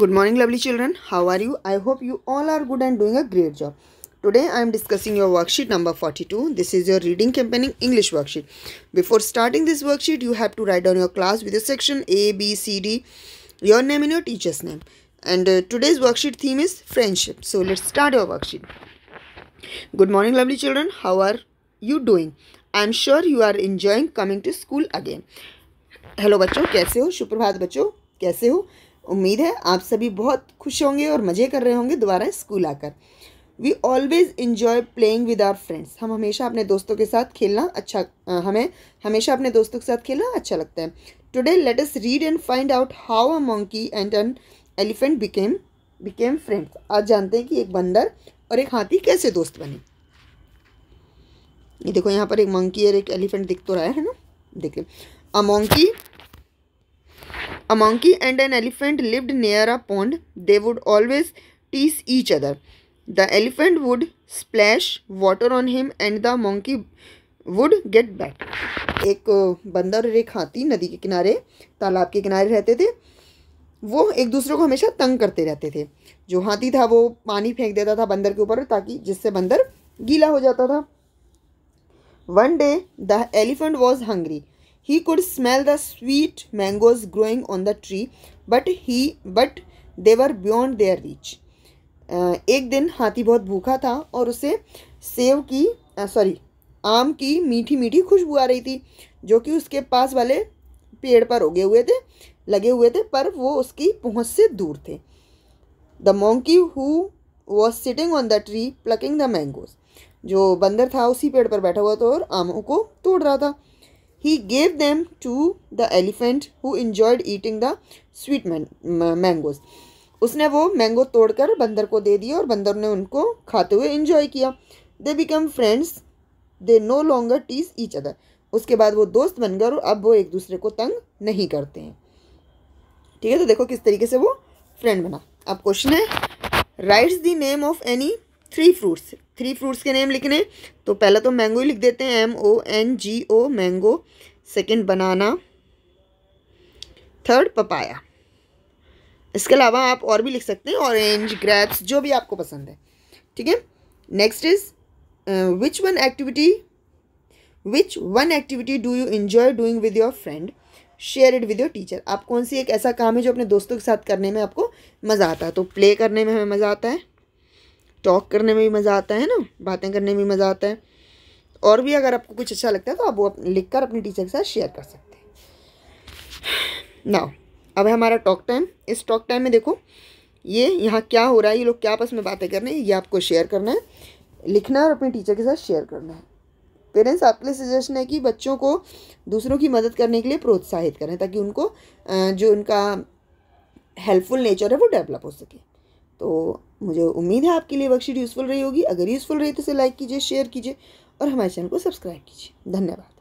Good morning lovely children. How are you? I hope you all are good and doing a great job. Today I am discussing your worksheet number 42. This is your reading campaigning English worksheet. Before starting this worksheet you have to write down your class with the section A, B, C, D, your name and your teacher's name. And uh, today's worksheet theme is friendship. So let's start your worksheet. Good morning lovely children. How are you doing? I am sure you are enjoying coming to school again. Hello बच्चों कैसे हो? सुप्रभात बच्चों कैसे हो? उम्मीद है आप सभी बहुत खुश होंगे और मज़े कर रहे होंगे दोबारा स्कूल आकर we always enjoy playing with our friends हम हमेशा अपने दोस्तों के साथ खेलना अच्छा हमें हमेशा अपने दोस्तों के साथ खेलना अच्छा लगता है today let us read and find out how a monkey and an elephant became became friends आज जानते हैं कि एक बंदर और एक हाथी कैसे दोस्त बने ये देखो यहाँ पर एक मंकी और एक एलिफेंट दिख तो रहा है ना देखिए a monkey A monkey and an elephant lived near a pond. They would always tease each other. The elephant would splash water on him and the monkey would get back. एक बंदर और एक हाथी नदी के किनारे तालाब के किनारे रहते थे वो एक दूसरे को हमेशा तंग करते रहते थे जो हाथी था वो पानी फेंक देता था बंदर के ऊपर ताकि जिससे बंदर गीला हो जाता था one day the elephant was hungry He could smell the sweet mangoes growing on the tree, but he but they were beyond their reach. Uh, एक दिन हाथी बहुत भूखा था और उसे सेव की सॉरी uh, आम की मीठी मीठी खुशबू आ रही थी जो कि उसके पास वाले पेड़ पर उगे हुए थे लगे हुए थे पर वो उसकी पहुंच से दूर थे the monkey who was sitting on the tree plucking the mangoes जो बंदर था उसी पेड़ पर बैठा हुआ था और आमों को तोड़ रहा था he gave them to the elephant who enjoyed eating the sweet man, mangoes. उसने वो मैंगो तोड़कर बंदर को दे दिया और बंदर ने उनको खाते हुए इंजॉय किया they became friends they no longer tease each other उसके बाद वो दोस्त बनकर अब वो एक दूसरे को तंग नहीं करते हैं ठीक है तो देखो किस तरीके से वो फ्रेंड बना अब क्वेश्चन है writes the name of any three fruits three fruits के नेम लिखने तो पहला तो मैंगो ही लिख देते हैं M O N G O mango second banana third papaya इसके अलावा आप और भी लिख सकते हैं ऑरेंज ग्रेप्स जो भी आपको पसंद है ठीक है next is which one activity which one activity do you enjoy doing with your friend share it with your teacher आप कौन सी एक ऐसा काम है जो अपने दोस्तों के साथ करने में आपको मज़ा आता है तो प्ले करने में हमें मज़ा आता है टॉक करने में भी मज़ा आता है ना बातें करने में भी मज़ा आता है और भी अगर आपको कुछ अच्छा लगता है तो आप वो लिख कर अपनी टीचर के साथ शेयर कर सकते हैं ना अब है हमारा टॉक टाइम इस टॉक टाइम में देखो ये यहाँ क्या हो रहा है ये लोग क्या आपस में बातें कर रहे हैं ये आपको शेयर करना है लिखना है और अपने टीचर के साथ शेयर करना है पेरेंट्स आपके लिए सजेशन है कि बच्चों को दूसरों की मदद करने के लिए प्रोत्साहित करें ताकि उनको जो उनका हेल्पफुल नेचर है वो डेवलप हो सके तो मुझे उम्मीद है आपके लिए वर्कशीट यूज़फुल रही होगी अगर यूज़फुल रही तो इसे लाइक कीजिए शेयर कीजिए और हमारे चैनल को सब्सक्राइब कीजिए धन्यवाद